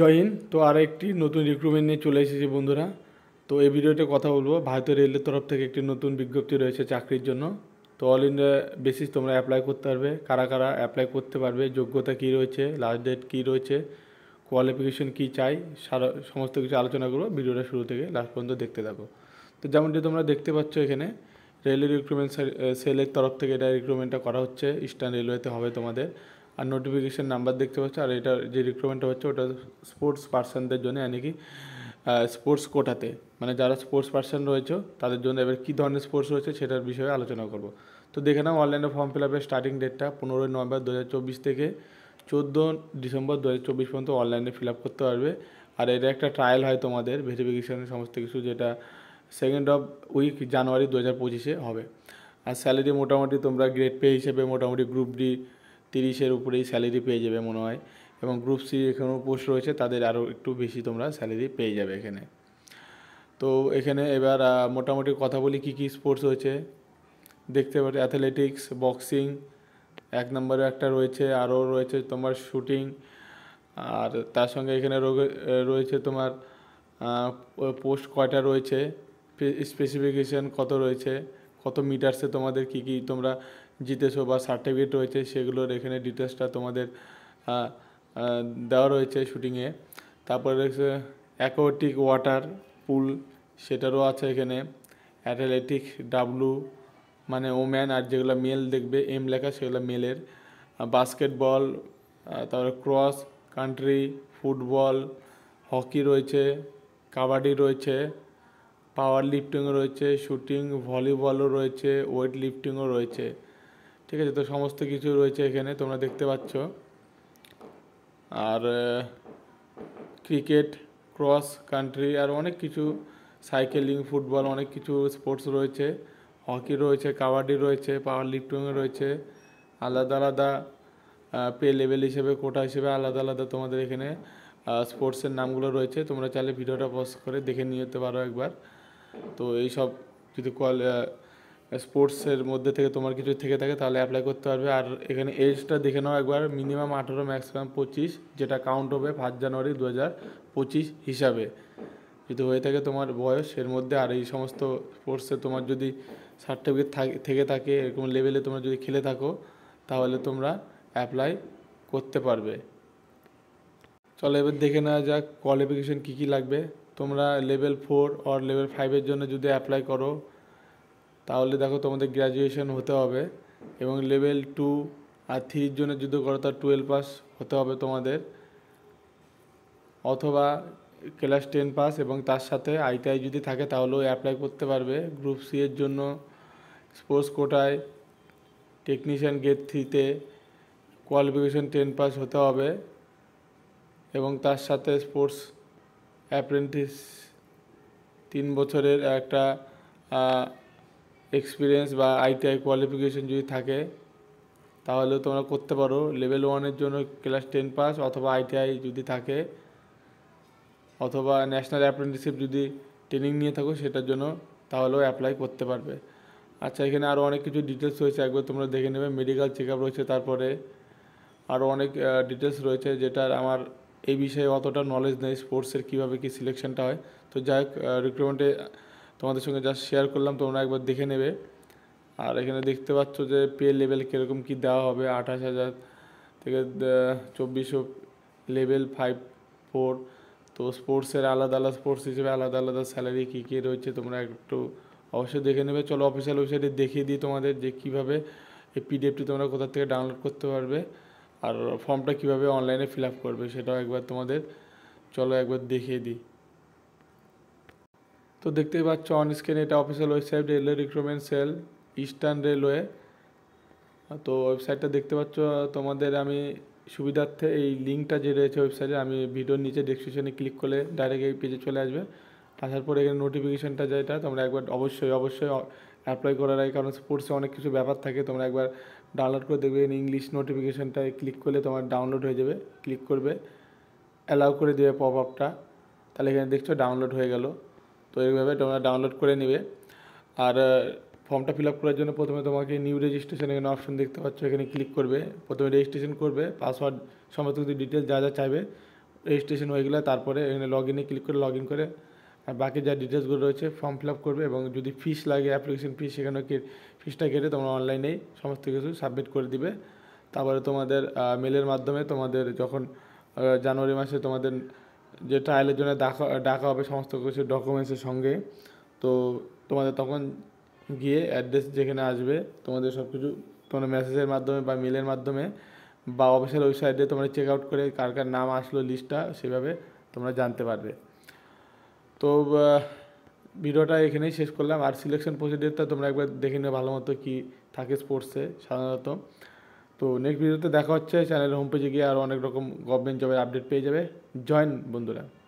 জয়িন তো আর একটি নতুন রিক্রুটমেন্ট নিয়ে চলে এসেছি বন্ধুরা তো এই ভিডিওতে কথা বলবো ভারতীয় রেলের তরফ থেকে একটি নতুন বিজ্ঞপ্তি রয়েছে চাকরির জন্য তো অল ইন্ডিয়া বেসিস তোমরা অ্যাপ্লাই করতে পারবে কারা কারা অ্যাপ্লাই করতে পারবে যোগ্যতা কী রয়েছে লাস্ট ডেট কী রয়েছে কোয়ালিফিকেশন কী চাই সমস্ত কিছু আলোচনা করবো ভিডিওটা শুরু থেকে লাস্ট পর্যন্ত দেখতে থাকো তো যেমনটি তোমরা দেখতে পাচ্ছ এখানে রেলের রিক্রুটমেন্ট সেলের তরফ থেকে এটা রিক্রুটমেন্টটা করা হচ্ছে ইস্টার্ন রেলওয়েতে হবে তোমাদের আর নোটিফিকেশান নাম্বার দেখতে পাচ্ছ আর এটা যে রিক্রুটমেন্টটা হচ্ছে ওটা স্পোর্টস পার্সনদের জন্য এনে মানে কি স্পোর্টস কোটাতে মানে যারা স্পোর্টস পার্সন রয়েছে তাদের জন্য এবার কী ধরনের স্পোর্টস রয়েছে সেটার বিষয়ে আলোচনা করব তো দেখে নাও অনলাইনে ফর্ম ফিল আপের স্টার্টিং ডেটটা পনেরোই নভেম্বর দু থেকে চোদ্দো ডিসেম্বর দু পর্যন্ত অনলাইনে ফিল আপ করতে পারবে আর এটা একটা ট্রায়াল হয় তোমাদের ভেরিফিকেশানের সমস্ত কিছু যেটা সেকেন্ড অফ উইক জানুয়ারি দু হাজার পঁচিশে হবে আর স্যালারি মোটামুটি তোমরা গ্রেড পে হিসেবে মোটামুটি গ্রুপ ডি তিরিশের উপরেই স্যালারি পেয়ে যাবে মনে হয় এবং গ্রুপ সি এখানেও পোস্ট রয়েছে তাদের আরও একটু বেশি তোমরা স্যালারি পেয়ে যাবে এখানে তো এখানে এবার মোটামুটি কথা বলি কী কী স্পোর্টস রয়েছে দেখতে পাচ্ছ অ্যাথলেটিক্স বক্সিং এক নম্বরে একটা রয়েছে আরও রয়েছে তোমার শুটিং আর তার সঙ্গে এখানে রয়েছে তোমার পোস্ট কয়টা রয়েছে স্পেসিফিকেশান কত রয়েছে কত মিটার্সে তোমাদের কি কি তোমরা জিতেছো বা সার্টিফিকেট রয়েছে সেগুলোর এখানে ডিটেলসটা তোমাদের দেওয়া রয়েছে শুটিংয়ে তারপরে রয়েছে অ্যাকোয়াটিক ওয়াটার পুল সেটারও আছে এখানে অ্যাথলেটিক ডাবলু মানে ওম্যান আর যেগুলো মেল দেখবে এম লেখা সেগুলো মেলের বাস্কেটবল তারপরে ক্রস কান্ট্রি ফুটবল হকি রয়েছে কাবাডি রয়েছে পাওয়ার লিফটিংও রয়েছে শুটিং ভলিবলও রয়েছে ওয়েট লিফটিংও রয়েছে ঠিক আছে তো সমস্ত কিছু রয়েছে এখানে তোমরা দেখতে পাচ্ছ আর ক্রিকেট ক্রস কান্ট্রি আর অনেক কিছু সাইকেলিং ফুটবল অনেক কিছু স্পোর্টস রয়েছে হকি রয়েছে কাবাডি রয়েছে পাওয়ার লিফটিংও রয়েছে আলাদা আলাদা পে লেভেল হিসেবে কোটা হিসেবে আলাদা আলাদা তোমাদের এখানে স্পোর্টসের নামগুলো রয়েছে তোমরা চাইলে ভিডিওটা পজ করে দেখে নিয়ে যেতে পারো একবার তো এইসব যদি কল স্পোর্টসের মধ্যে থেকে তোমার কিছু থেকে থাকে তাহলে অ্যাপ্লাই করতে পারবে আর এখানে এজটা দেখে নাও একবার মিনিমাম আঠেরো ম্যাক্সিমাম পঁচিশ যেটা কাউন্ট হবে ফার্স্ট জানুয়ারি দু হাজার পঁচিশ হিসাবে যদি হয়ে থাকে তোমার বয়স এর মধ্যে আর এই সমস্ত স্পোর্টসে তোমার যদি সার্টিফিকেট থাকে থেকে থাকে এরকম লেভেলে তোমরা যদি খেলে থাকো তাহলে তোমরা অ্যাপ্লাই করতে পারবে চলো এবার দেখে নেওয়া যাক কোয়ালিফিকেশন কী কী লাগবে তোমরা লেভেল ফোর অর লেভেল ফাইভের জন্য যদি অ্যাপ্লাই করো তাহলে দেখো তোমাদের গ্র্যাজুয়েশন হতে হবে এবং লেভেল টু আর থ্রির জন্য যুদ্ধ করো তার টুয়েলভ পাস হতে হবে তোমাদের অথবা ক্লাস টেন পাস এবং তার সাথে আইটিআই যদি থাকে তাহলেও অ্যাপ্লাই করতে পারবে গ্রুপ সি এর জন্য স্পোর্টস কোটায় টেকনিশিয়ান গেট থ্রিতে কোয়ালিফিকেশন টেন পাস হতে হবে এবং তার সাথে স্পোর্টস অ্যাপ্রেন্টিস তিন বছরের একটা এক্সপিরিয়েন্স বা আইটিআই কোয়ালিফিকেশন যদি থাকে তাহলেও তোমরা করতে পারো লেভেল ওয়ানের জন্য ক্লাস টেন পাস অথবা আইটিআই যদি থাকে অথবা ন্যাশনাল অ্যাপ্রেন্টিসশিপ যদি ট্রেনিং নিয়ে থাকো সেটার জন্য তাহলেও অ্যাপ্লাই করতে পারবে আচ্ছা এখানে আরও অনেক কিছু ডিটেলস রয়েছে একবার তোমরা দেখে নেবে মেডিকেল চেক রয়েছে তারপরে আরও অনেক ডিটেলস রয়েছে যেটার আমার এই বিষয়ে অতটা নলেজ নেই স্পোর্টসের কীভাবে কী সিলেকশনটা হয় তো যাই হোক রিক্রুটমেন্টে তোমাদের সঙ্গে যা শেয়ার করলাম তোমরা একবার দেখে নেবে আর এখানে দেখতে পাচ্ছ যে পে লেভেল কীরকম কী দেওয়া হবে আঠাশ হাজার থেকে চব্বিশশো লেভেল ফাইভ ফোর তো স্পোর্টসের আলাদা আলাদা স্পোর্টস হিসেবে আলাদা আলাদা স্যালারি কী কী রয়েছে তোমরা একটু অবশ্যই দেখে নেবে চলো অফিসিয়াল ওয়েবসাইটে দেখিয়ে দিই তোমাদের যে কীভাবে এই পিডিএফটি তোমরা কোথা থেকে ডাউনলোড করতে পারবে আর ফর্মটা কীভাবে অনলাইনে ফিল আপ করবে সেটাও একবার তোমাদের চলো একবার দেখিয়ে দিই তো দেখতেই পাচ্ছ অন স্ক্রিনে এটা official website railway recruitment cell eastern railway তো ওয়েবসাইটটা দেখতে পাচ্ছ তোমাদের আমি সুবিধার্থে এই লিঙ্কটা যে রয়েছে ওয়েবসাইটে আমি ভিডিওর নিচে ডেসক্রিপশনে ক্লিক করলে ডাইরেক্ট এই পেজে চলে আসবে আসার পরে এখানে নোটিফিকেশানটা যেটা তোমরা একবার অবশ্যই অবশ্যই অ্যাপ্লাই করার আগে কারণ স্পোর্টসে অনেক কিছু ব্যাপার থাকে তোমরা একবার ডাউনলোড করে দেখবে ইংলিশ নোটিফিকেশানটায় ক্লিক করলে তোমার ডাউনলোড হয়ে যাবে ক্লিক করবে অ্যালাউ করে দেবে পপ আপটা তাহলে এখানে দেখছো ডাউনলোড হয়ে গেলো তো এইভাবে তোমরা ডাউনলোড করে নেবে আর ফর্মটা ফিল আপ করার জন্য প্রথমে তোমাকে নিউ রেজিস্ট্রেশন এখানে অপশন দেখতে পাচ্ছ এখানে ক্লিক করবে প্রথমে রেজিস্ট্রেশন করবে পাসওয়ার্ড সমস্ত কিছু ডিটেলস যা যা চাইবে রেজিস্ট্রেশন হয়ে গেলে তারপরে এখানে লগ ইনে ক্লিক করে লগ ইন করে আর বাকি যা ডিটেলসগুলো রয়েছে ফর্ম ফিল আপ করবে এবং যদি ফিস লাগে অ্যাপ্লিকেশন ফিস সেখানে ফিসটা কেটে তোমরা অনলাইনেই সমস্ত কিছু সাবমিট করে দিবে তারপরে তোমাদের মেলের মাধ্যমে তোমাদের যখন জানুয়ারি মাসে তোমাদের যে ট্রায়ালের জন্য ডাকা ডাকা হবে সমস্ত কিছু ডকুমেন্টসের সঙ্গে তো তোমাদের তখন গিয়ে অ্যাড্রেস যেখানে আসবে তোমাদের সব কিছু তোমরা মেসেজের মাধ্যমে বা মেলের মাধ্যমে বা অফিসের ওয়েবসাইটে তোমরা চেক আউট করে কার কার নাম আসলো লিস্টটা সেভাবে তোমরা জানতে পারবে তো ভিডিওটা এখানেই শেষ করলাম আর সিলেকশন প্রসিডিউরটা তোমরা একবার দেখে নেবে ভালো মতো কী থাকে স্পোর্টসে সাধারণত তো নেক্সট ভিডিওতে দেখা হচ্ছে চ্যানেলের হোম পেজে গিয়ে আরও অনেক রকম গভর্নমেন্ট জবের আপডেট পেয়ে যাবে জয়েন বন্ধুরা